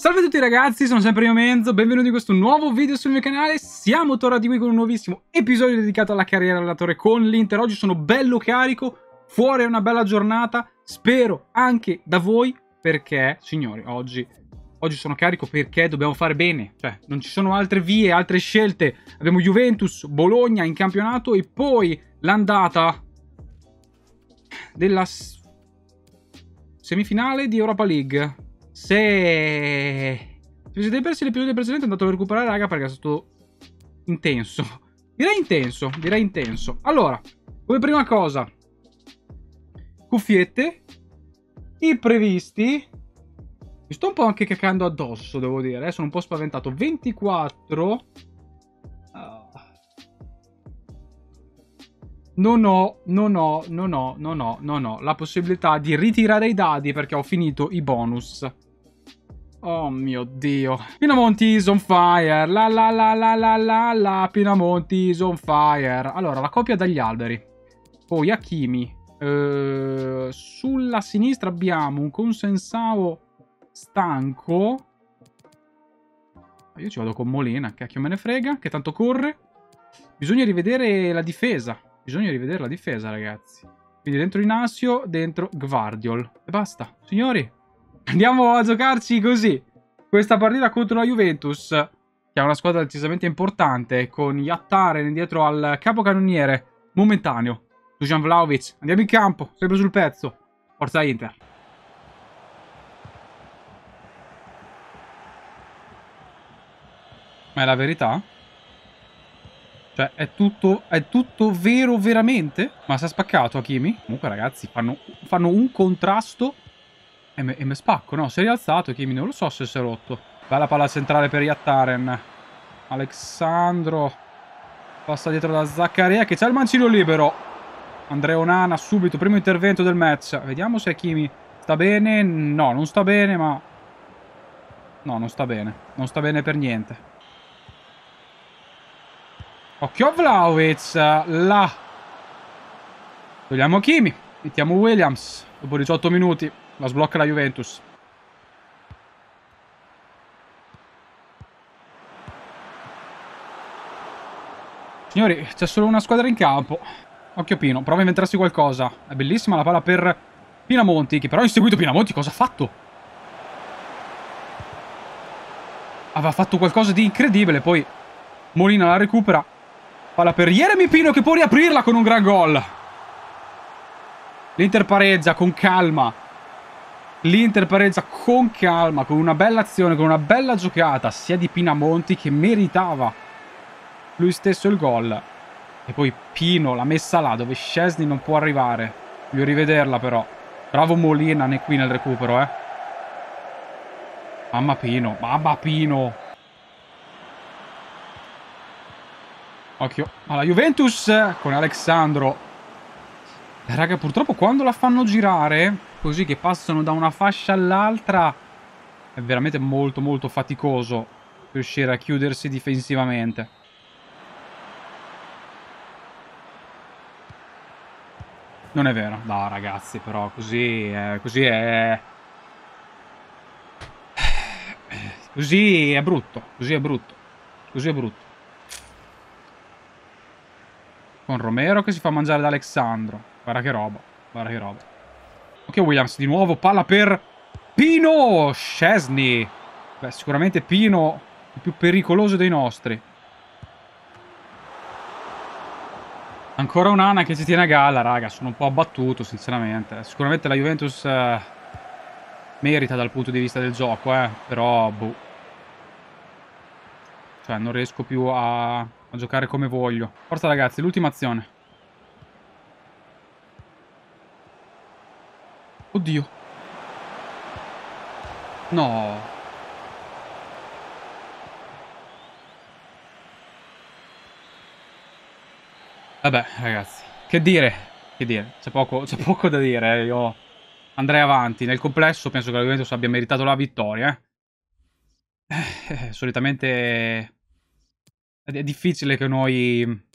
Salve a tutti ragazzi, sono sempre io Menzo, benvenuti in questo nuovo video sul mio canale Siamo tornati qui con un nuovissimo episodio dedicato alla carriera relatore con l'Inter Oggi sono bello carico, fuori una bella giornata Spero anche da voi, perché signori, oggi, oggi sono carico perché dobbiamo fare bene Cioè, non ci sono altre vie, altre scelte Abbiamo Juventus, Bologna in campionato e poi l'andata della semifinale di Europa League se... vi siete persi l'episodio precedente andate a recuperare raga perché è stato intenso. Direi intenso, direi intenso. Allora, come prima cosa, cuffiette, imprevisti. Mi sto un po' anche cacando addosso, devo dire. Eh? Sono un po' spaventato. 24. Ah. non ho, non ho, non ho, non ho, non ho la possibilità di ritirare i dadi perché ho finito i bonus. Oh mio dio. Pinamonti is on fire. La la la la la la la. Pinamonti is on fire. Allora, la copia dagli alberi. Poi Akimi. Eh, sulla sinistra abbiamo un consensavo stanco. Ah, io ci vado con Molina, Che cacchio me ne frega, che tanto corre. Bisogna rivedere la difesa. Bisogna rivedere la difesa, ragazzi. Quindi dentro Inasio, dentro Gvardiol. E basta. Signori, Andiamo a giocarci così. Questa partita contro la Juventus, che è una squadra decisamente importante, con Yattaren dietro al capocannoniere momentaneo, Dujan Vlaovic. Andiamo in campo, sempre sul pezzo. Forza Inter. Ma è la verità? Cioè, è tutto, è tutto vero veramente? Ma si è spaccato Hakimi? Comunque, ragazzi, fanno, fanno un contrasto e me, e me spacco, no? Si è rialzato Kimi, non lo so se si è rotto. Bella palla centrale per Iattaren. Alexandro passa dietro da Zaccaria che c'è il mancino libero. Andrea Onana subito, primo intervento del match. Vediamo se Kimi sta bene. No, non sta bene, ma... No, non sta bene. Non sta bene per niente. Occhio a Vlaovic. Là. Togliamo Kimi. Mettiamo Williams. Dopo 18 minuti. La sblocca la Juventus. Signori, c'è solo una squadra in campo. Occhio Pino, prova a inventarsi qualcosa. È bellissima la palla per Pinamonti, che però ha inseguito Pinamonti. Cosa ha fatto? Aveva fatto qualcosa di incredibile, poi Molina la recupera. Palla per Jeremy Pino che può riaprirla con un gran gol. L'Inter pareggia con calma. L'Inter pareggia con calma, con una bella azione, con una bella giocata, sia di Pinamonti che meritava lui stesso il gol. E poi Pino l'ha messa là dove Scesni non può arrivare. Voglio rivederla però. Bravo Molina ne qui nel recupero, eh. Mamma Pino, mamma Pino. Occhio alla Juventus con Alexandro Raga, purtroppo quando la fanno girare, così che passano da una fascia all'altra, è veramente molto molto faticoso riuscire a chiudersi difensivamente. Non è vero, no ragazzi, però così è... Eh, così è, così è brutto, così è brutto, così è brutto. Con Romero che si fa mangiare da Alessandro. Guarda che roba. Guarda che roba. Ok Williams di nuovo. Palla per Pino Scesni. Beh, sicuramente Pino il più pericoloso dei nostri. Ancora un'ana che si tiene a galla, raga. Sono un po' abbattuto, sinceramente. Sicuramente la Juventus eh, merita dal punto di vista del gioco, eh. Però, boh. Cioè, non riesco più a, a giocare come voglio. Forza, ragazzi, l'ultima azione. Oddio. No. Vabbè, ragazzi. Che dire? Che dire? C'è poco, poco, da dire. Eh. Io andrei avanti. Nel complesso penso che l'argomento abbia meritato la vittoria. Eh, eh solitamente è difficile che noi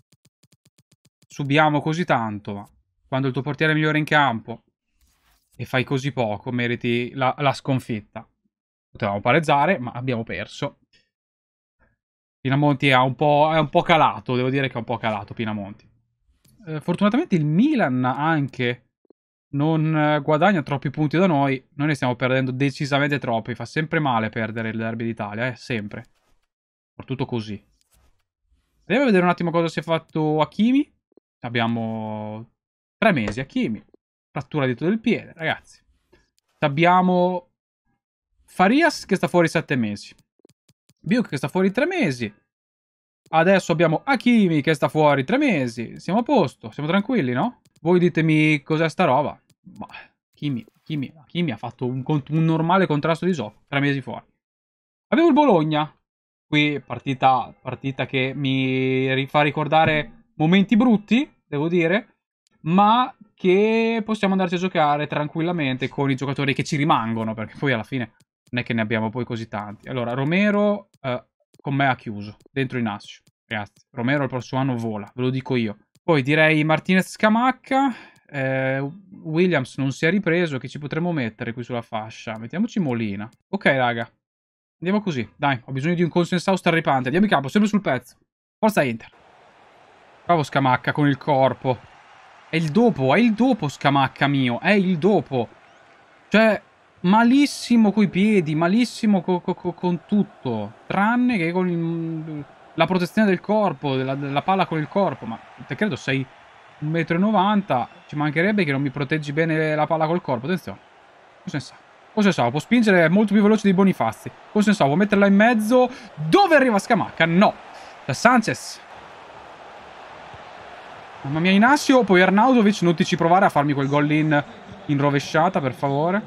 subiamo così tanto, ma quando il tuo portiere è migliore in campo, e fai così poco, meriti la, la sconfitta. Potevamo pareggiare, ma abbiamo perso. Pinamonti è un, po', è un po' calato, devo dire che è un po' calato Pinamonti. Eh, fortunatamente il Milan anche non guadagna troppi punti da noi, noi ne stiamo perdendo decisamente troppi, fa sempre male perdere il derby d'Italia, eh, sempre. Soprattutto così. Andiamo a vedere un attimo cosa si è fatto a Abbiamo tre mesi a frattura dietro del piede, ragazzi. Abbiamo Farias che sta fuori sette mesi. Buke che sta fuori tre mesi. Adesso abbiamo Akimi che sta fuori tre mesi. Siamo a posto, siamo tranquilli, no? Voi ditemi cos'è sta roba. Ma Akimi, Akimi, Akimi ha fatto un, un normale contrasto di gioco. Tre mesi fuori. Abbiamo il Bologna. Qui partita, partita che mi fa ricordare momenti brutti, devo dire. Ma che possiamo andarci a giocare tranquillamente con i giocatori che ci rimangono, perché poi alla fine non è che ne abbiamo poi così tanti. Allora, Romero eh, con me ha chiuso, dentro in Nascio. Ragazzi, Romero il prossimo anno vola, ve lo dico io. Poi direi Martinez Scamacca, eh, Williams non si è ripreso, che ci potremmo mettere qui sulla fascia? Mettiamoci Molina. Ok, raga, andiamo così. Dai, ho bisogno di un consenso straripante. Andiamo in campo, sempre sul pezzo. Forza Inter. Bravo Scamacca con il corpo. È il dopo, è il dopo Scamacca mio, è il dopo. Cioè, malissimo coi piedi, malissimo co co con tutto, tranne che con il, la protezione del corpo, della, della, palla con il corpo, ma te credo sei 1,90 m, ci mancherebbe che non mi proteggi bene la palla col corpo, attenzione. Cosa ne sa? Cosa ne sa? Può spingere molto più veloce di Bonifazzi. Cosa ne sa? Può metterla in mezzo. Dove arriva Scamacca? No. Da Sanchez. Mamma mia, Inasio, poi Arnaudovic, non ti ci provare a farmi quel gol in, in rovesciata, per favore.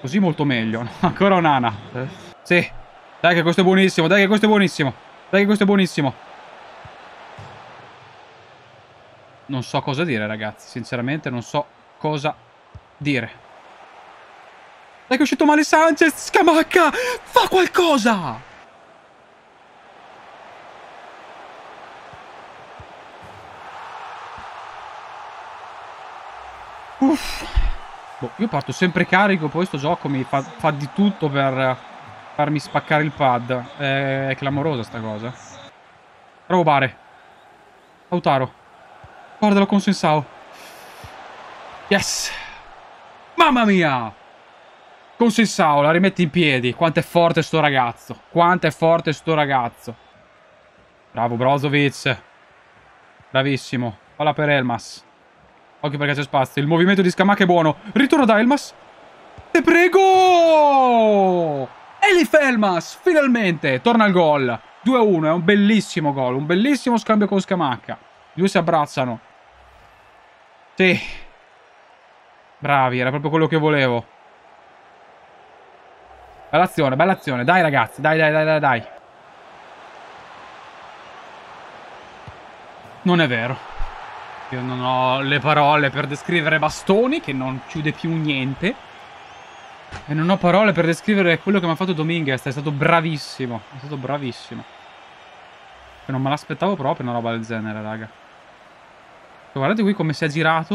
Così molto meglio. Ancora un'ana. Eh. Sì. Dai che questo è buonissimo, dai che questo è buonissimo. Dai che questo è buonissimo. Non so cosa dire, ragazzi. Sinceramente non so cosa dire. Dai che è uscito male Sanchez, Scamacca! Fa qualcosa! Uff. Boh, io parto sempre carico, poi sto gioco mi fa, fa di tutto per farmi spaccare il pad. È, è clamorosa sta cosa. Bravo Bare. Lautaro. Guardalo con Sensao. Yes. Mamma mia. Con Sensao la rimetti in piedi. Quanto è forte sto ragazzo. Quanto è forte sto ragazzo. Bravo Brozovic. Bravissimo. Palla per Elmas. Occhio perché c'è spazio. Il movimento di Scamac è buono. Ritorno da Elmas. Te prego! Elif Elmas, finalmente, torna al gol. 2-1, è un bellissimo gol. Un bellissimo scambio con Scamacca. I due si abbracciano. Sì. Bravi, era proprio quello che volevo. Bella azione, bella azione. Dai ragazzi, dai, dai, dai, dai, dai. Non è vero. Io non ho le parole per descrivere Bastoni, che non chiude più niente. E non ho parole per descrivere quello che mi ha fatto Dominguez. È stato bravissimo. È stato bravissimo. Che non me l'aspettavo proprio una roba del genere, raga. Guardate qui come si è girato.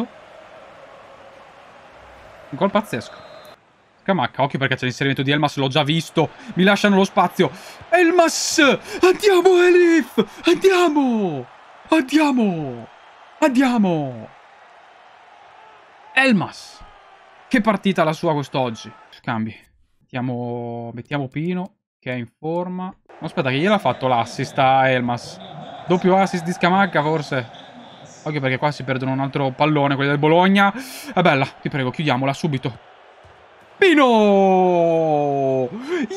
Un gol pazzesco. Scamacca, occhio perché c'è l'inserimento di Elmas, l'ho già visto. Mi lasciano lo spazio. Elmas! Andiamo, Elif! Andiamo! Andiamo! Andiamo! Elmas! Che partita la sua quest'oggi. Scambi. Mettiamo, mettiamo Pino, che è in forma. Aspetta, che gliel'ha fatto l'assist a Elmas? Doppio assist di Scamacca, forse? Occhio perché qua si perdono un altro pallone, quelli del Bologna. È bella, ti prego, chiudiamola subito. Pino!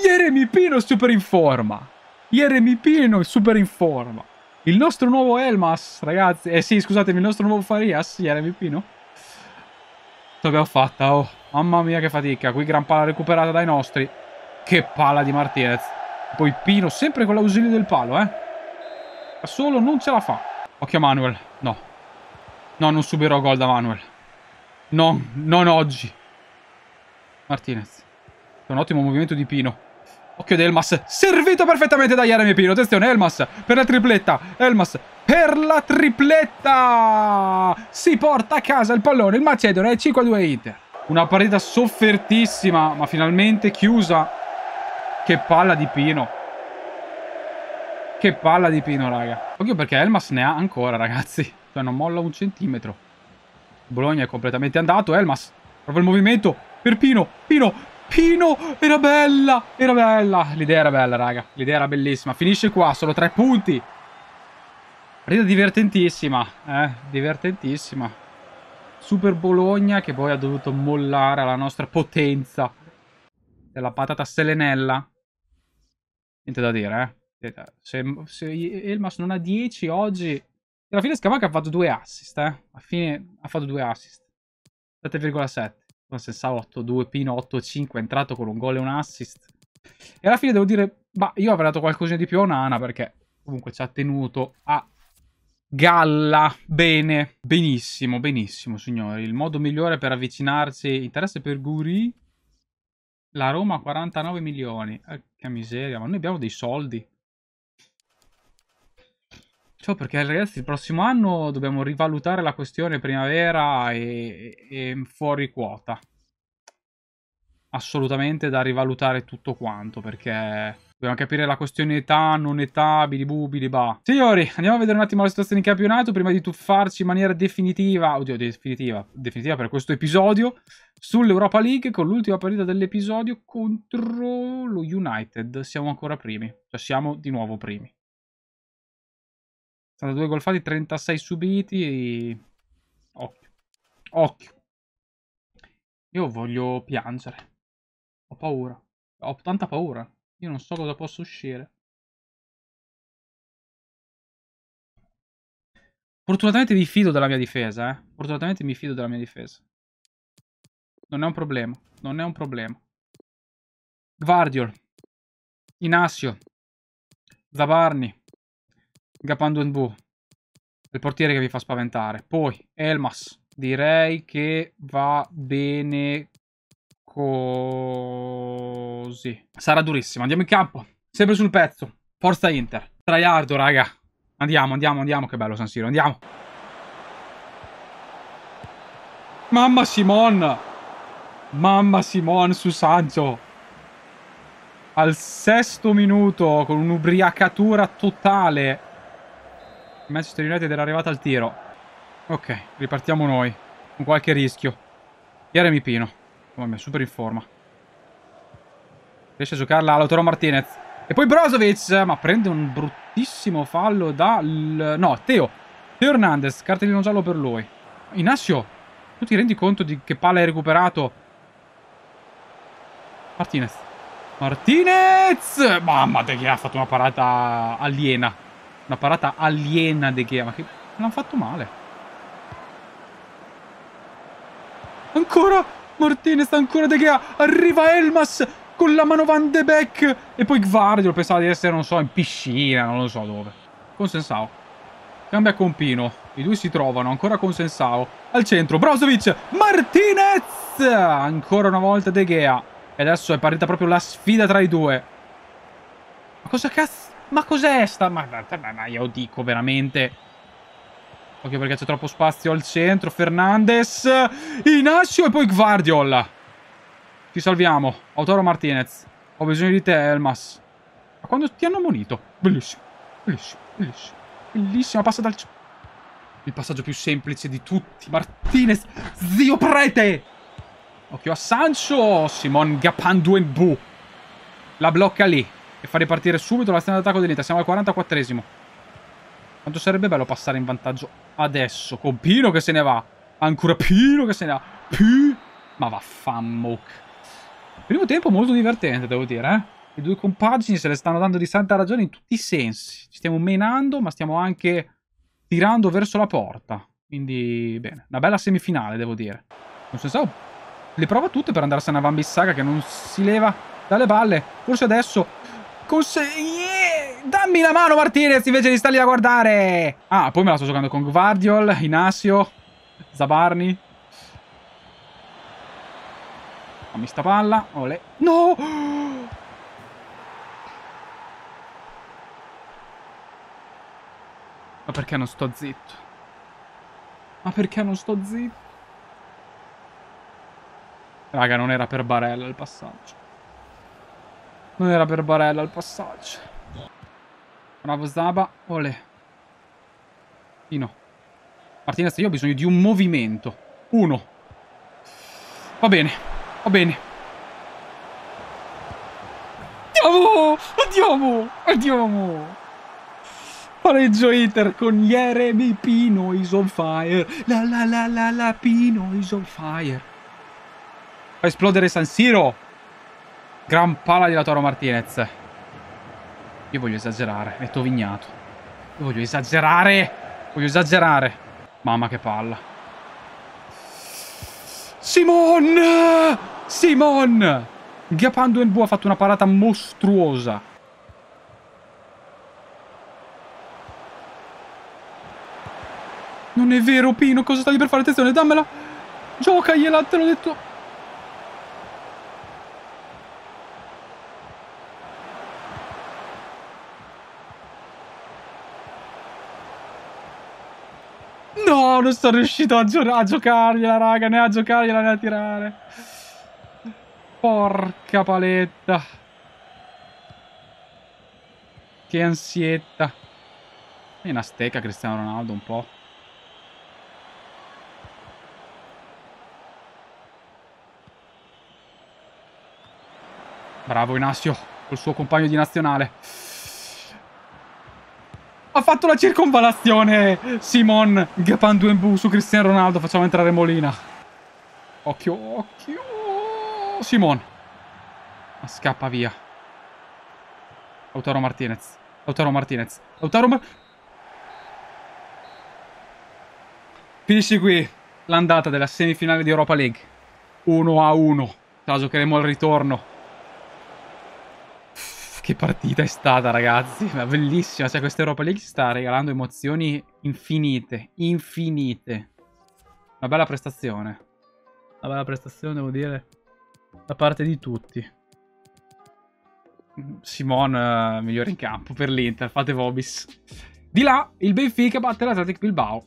Jeremy Pino super in forma. Jeremy Pino super in forma. Il nostro nuovo Elmas, ragazzi. Eh sì, scusatemi, il nostro nuovo Farias, ieri MVP, no? L'abbiamo fatta, oh. Mamma mia che fatica. Qui gran palla recuperata dai nostri. Che palla di Martinez. Poi Pino, sempre con l'ausilio del palo, eh. Da solo non ce la fa. Occhio a Manuel. No. No, non subirò gol da Manuel. No, non oggi. Martinez. È un ottimo movimento di Pino. Occhio di Elmas, servito perfettamente da Jeremy Pino. Attenzione, Elmas per la tripletta. Elmas per la tripletta. Si porta a casa il pallone. Il Macedone è 5-2 Inter. Una partita soffertissima, ma finalmente chiusa. Che palla di Pino. Che palla di Pino, raga. Occhio perché Elmas ne ha ancora, ragazzi. Cioè, non molla un centimetro. Bologna è completamente andato. Elmas prova il movimento per Pino. Pino, Pino, era bella, era bella. L'idea era bella, raga. L'idea era bellissima. Finisce qua, solo tre punti. Rida divertentissima, eh, divertentissima. Super Bologna che poi ha dovuto mollare alla nostra potenza della patata selenella. Niente da dire, eh. Se, se Elmas non ha 10 oggi... Alla fine Scamaca ha fatto due assist, eh. Alla fine ha fatto due assist. 7,7. Non sa 8 2 Pino 8, 5, è entrato con un gol e un assist. E alla fine devo dire, ma io avrei dato qualcosina di più a Nana perché comunque ci ha tenuto a galla bene, benissimo, benissimo signori. Il modo migliore per avvicinarsi, interesse per Guri, la Roma 49 milioni, eh, che miseria, ma noi abbiamo dei soldi. Ciò perché ragazzi, il prossimo anno dobbiamo rivalutare la questione primavera e, e fuori quota. Assolutamente da rivalutare tutto quanto, perché... Dobbiamo capire la questione età, non età, bilibubili, ba. Signori, andiamo a vedere un attimo la situazione in campionato prima di tuffarci in maniera definitiva, oddio, definitiva, definitiva per questo episodio, sull'Europa League con l'ultima partita dell'episodio contro lo United. Siamo ancora primi, cioè siamo di nuovo primi. 32 gol fatti, 36 subiti. E... Occhio. Occhio. Io voglio piangere. Ho paura. Ho tanta paura. Io non so cosa posso uscire. Fortunatamente mi fido della mia difesa, eh. Fortunatamente mi fido della mia difesa. Non è un problema. Non è un problema. Guardiol. Inassio. Zabarni. Gapanduenbu, il portiere che vi fa spaventare. Poi Elmas, direi che va bene così. Sarà durissimo, andiamo in campo, sempre sul pezzo. Forza Inter, tryhardo raga. Andiamo, andiamo, andiamo, che bello San Siro, andiamo. Mamma Simon! Mamma Simon su Sancho! Al sesto minuto con un'ubriacatura totale Manchester United era arrivata al tiro. Ok, ripartiamo noi. Con qualche rischio. Jeremy Pino. Mamma mia, super in forma. Riesce a giocarla all'Autoro Martinez. E poi Brozovic. Ma prende un bruttissimo fallo da... No, Teo. Teo Hernandez. Cartellino giallo per lui. Inacio. Tu ti rendi conto di che palla hai recuperato? Martinez. Martinez! Mamma mia, ha fatto una parata aliena. Una parata aliena di Ghea, ma che... L'hanno fatto male. Ancora! Martinez ancora De Gea. Arriva Elmas con la mano Van de Beek. E poi Gvardio pensava di essere, non so, in piscina, non lo so dove. Consensao. Cambia con Pino. I due si trovano, ancora con Sensao. Al centro, Brozovic, Martinez! Ancora una volta De Gea. E adesso è partita proprio la sfida tra i due. Ma cosa cazzo? Ma cos'è sta? Ma, ma, ma io dico veramente... Occhio perché c'è troppo spazio al centro. Fernandez, Inacio e poi Guardiola. Ci salviamo. Autoro Martinez. Ho bisogno di te, Elmas. Ma quando ti hanno monito? Bellissimo. Bellissimo. Bellissimo. Bellissima passa dal... Il passaggio più semplice di tutti. Martinez, zio prete. Occhio a Sancho. Simon Gapanduenbu. La blocca lì e fa ripartire subito la l'azione d'attacco dell'Inter. Siamo al 44esimo. Quanto sarebbe bello passare in vantaggio adesso. Con Pino che se ne va. Ancora Pino che se ne va. Pi... Ma vaffanmoc. Primo tempo molto divertente, devo dire, eh? I due compagini se le stanno dando di santa ragione in tutti i sensi. Ci stiamo menando, ma stiamo anche tirando verso la porta. Quindi, bene. Una bella semifinale, devo dire. Non so se le prova tutte per andarsene a Van Bissaga che non si leva dalle balle. Forse adesso Consegnere... Eh, dammi la mano Martinez invece di stare lì a guardare. Ah, poi me la sto giocando con Guardiol, Inasio, Zabarni. Fammi sta palla. Ole. No! Ma perché non sto zitto? Ma perché non sto zitto? Raga, non era per Barella il passaggio. Non era per Barella il passaggio. Bravo Zaba. Olè. Pino. Martinez, io ho bisogno di un movimento. Uno. Va bene. Va bene. Andiamo! Andiamo! Andiamo! Pareggio Inter con Jeremy Pino is on fire. La la la la la Pino is on fire. Fa esplodere San Siro. Gran pala di Lautaro Martinez. Io voglio esagerare. Metto Vignato. Io voglio esagerare. Voglio esagerare. Mamma che palla. Simon! Simon! Ghiapando bu ha fatto una parata mostruosa. Non è vero, Pino. Cosa stavi per fare? Attenzione, dammela. Giocagliela, te l'ho detto. non sono riuscito a, gio a giocargliela, raga. Né a giocargliela né a tirare. Porca paletta. Che ansietta. È una steca Cristiano Ronaldo un po'. Bravo Inasio, col suo compagno di nazionale. Ha fatto la circonvalazione Simon Gapanduembu su Cristiano Ronaldo. Facciamo entrare Molina. Occhio, occhio. Simon. Ma scappa via. Lautaro Martinez. Lautaro Martinez. Lautaro Martinez. Finisce qui l'andata della semifinale di Europa League. 1 a 1. Ce la giocheremo al ritorno. Che partita è stata, ragazzi! Ma bellissima! Cioè, questa Europa League sta regalando emozioni infinite, infinite. Una bella prestazione. Una bella prestazione, devo dire, da parte di tutti. Simon, uh, migliore in campo per l'Inter, fate Vobis. Di là, il Benfica batte l'Atletic Bilbao.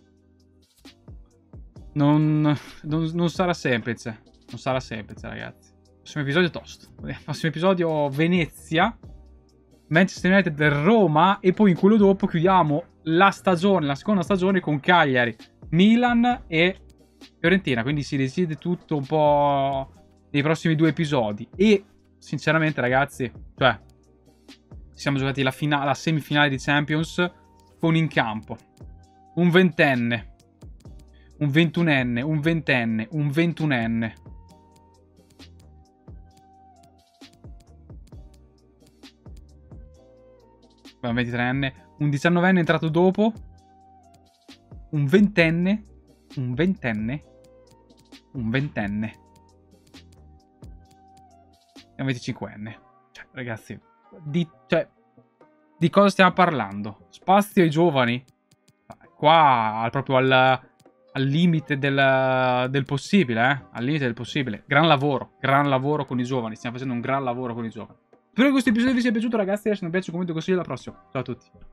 Non, non, non sarà semplice. Non sarà semplice, ragazzi. Prossimo episodio tosto. Prossimo episodio Venezia. Manchester United Roma e poi in quello dopo chiudiamo la stagione, la seconda stagione con Cagliari, Milan e Fiorentina, quindi si decide tutto un po' nei prossimi due episodi e sinceramente ragazzi, cioè ci siamo giocati la, fina- la semifinale di Champions con in campo un ventenne, un ventunenne, un ventenne, un ventunenne, 23enne, un 19enne entrato dopo, un ventenne, un ventenne, un ventenne e un 25enne. Cioè, ragazzi, di, cioè, di cosa stiamo parlando? Spazio ai giovani? Qua proprio al, al limite del, del possibile, eh? Al limite del possibile. Gran lavoro, gran lavoro con i giovani. Stiamo facendo un gran lavoro con i giovani. Spero che questo episodio vi sia piaciuto ragazzi, lasciate un piace, un commento e consiglio alla prossima. Ciao a tutti.